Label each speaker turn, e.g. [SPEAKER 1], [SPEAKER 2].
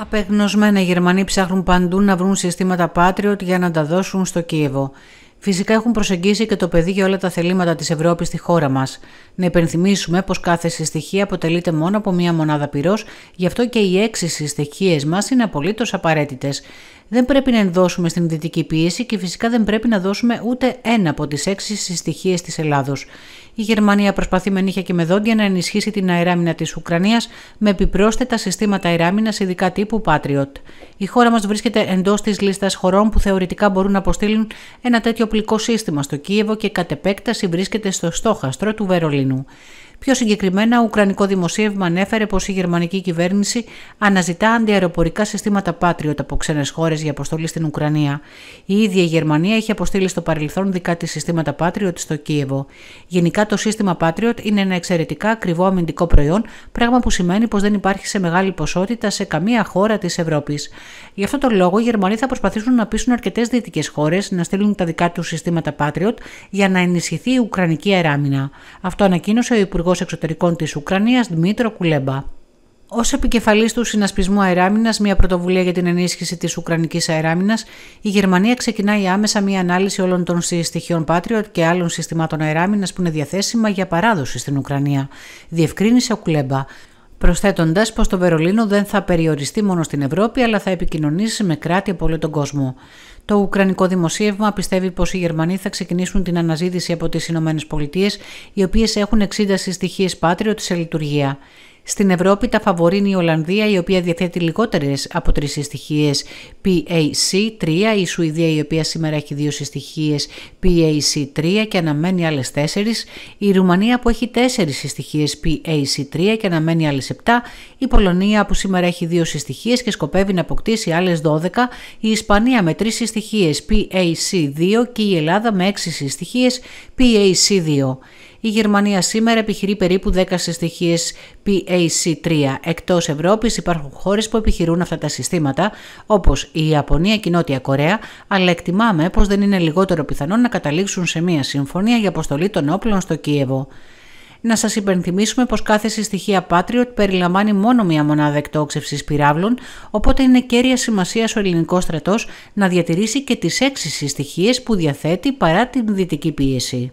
[SPEAKER 1] Απεγνωσμένα οι Γερμανοί ψάχνουν παντού να βρουν συστήματα Patriot για να τα δώσουν στο Κίεβο. Φυσικά έχουν προσεγγίσει και το παιδί για όλα τα θελήματα της Ευρώπης στη χώρα μας. Να υπενθυμίσουμε πως κάθε συστοιχία αποτελείται μόνο από μία μονάδα πυρός, γι' αυτό και οι έξι συστοιχίε μας είναι απολύτως απαραίτητες δεν πρέπει να ενδώσουμε στην δυτική πίεση και φυσικά δεν πρέπει να δώσουμε ούτε ένα από τις έξι συστοιχίες της Ελλάδος. Η Γερμανία προσπαθεί με νύχια και με δόντια να ενισχύσει την αεράμινα της Ουκρανίας με επιπρόσθετα συστήματα αεράμινας, ειδικά τύπου Patriot. Η χώρα μας βρίσκεται εντός της λίστας χωρών που θεωρητικά μπορούν να αποστείλουν ένα τέτοιο οπλικό σύστημα στο Κίεβο και κατ' επέκταση βρίσκεται στο στόχαστρο του Βερολίνου. Πιο συγκεκριμένα, ο ουκρανικό δημοσίευμα ανέφερε πως η γερμανική κυβέρνηση αναζητά αντιαεροπορικά συστήματα Patriot από ξένες χώρες για αποστολή στην Ουκρανία. Η ίδια η Γερμανία έχει αποστείλει στο παρελθόν δικά της συστήματα Patriot στο Κίεβο. Γενικά, το σύστημα Patriot είναι ένα εξαιρετικά ακριβό αμυντικό προϊόν, πράγμα που σημαίνει πως δεν υπάρχει σε μεγάλη ποσότητα σε καμία χώρα της Ευρώπης. Γι' αυτό τον λόγο, οι Γερμανοί θα προσπαθήσουν να πείσουν αρκετές δυτικές χώρες να στείλουν τα δικά τους συστήματα Patriot για να ενισχυθεί η Ουκρανική αεράμινα. Αυτό ανακοίνωσε ο Υπουργός Υπουργός Εξωτερικών της Ουκρανίας Δημήτρο Κουλέμπα. Ως επικεφαλής του Συνασπισμού Αεράμινας, μια πρωτοβουλία για την ενίσχυση της Ουκρανικής αεράμινας, η Γερμανία ξεκινάει άμεσα μια ανάλυση όλων των συστοιχείων Patriot και άλλων συστημάτων αεράμινας που είναι διαθέσιμα για παράδοση στην Ουκρανία, διευκρίνησε ο Κουλέμπα. Προσθέτοντας πως το Βερολίνο δεν θα περιοριστεί μόνο στην Ευρώπη, αλλά θα επικοινωνήσει με κράτη από όλο τον κόσμο. Το Ουκρανικό Δημοσίευμα πιστεύει πως οι Γερμανοί θα ξεκινήσουν την αναζήτηση από τις ΗΠΑ, οι οποίες έχουν 60 συστοιχίε πάτριο τη σε λειτουργία. Στην Ευρώπη τα φαβορεί η Ολλανδία η οποία διαθέτει λιγότερες από τρεις συστοιχίες PAC3, η Σουηδία η οποία σήμερα έχει δύο συστοιχίες PAC3 και αναμένει άλλες τέσσερις, η Ρουμανία που έχει τέσσερις συστοιχίες PAC3 και αναμένει άλλες 7, η Πολωνία που σήμερα έχει δύο συστοιχίες και σκοπεύει να αποκτήσει άλλες 12, η Ισπανία με τρεις συστοιχίες PAC2 και η Ελλάδα με έξι συστοιχίες PAC2 η Γερμανία σήμερα επιχειρεί περίπου 10 συστοιχίε PAC3. Εκτός Ευρώπης υπάρχουν χώρες που επιχειρούν αυτά τα συστήματα, όπως η Ιαπωνία και η Νότια Κορέα, αλλά εκτιμάμε πως δεν είναι λιγότερο πιθανό να καταλήξουν σε μια συμφωνία για αποστολή των όπλων στο Κίεβο. Να σας υπενθυμίσουμε πως κάθε συστοιχία Patriot περιλαμβάνει μόνο μία μονάδα εκτόξευσης πυράβλων, οπότε είναι κέρια σημασία ο ελληνικός στρατός να διατηρήσει και τις έξι συστοιχίες που διαθέτει παρά την δυτική πίεση.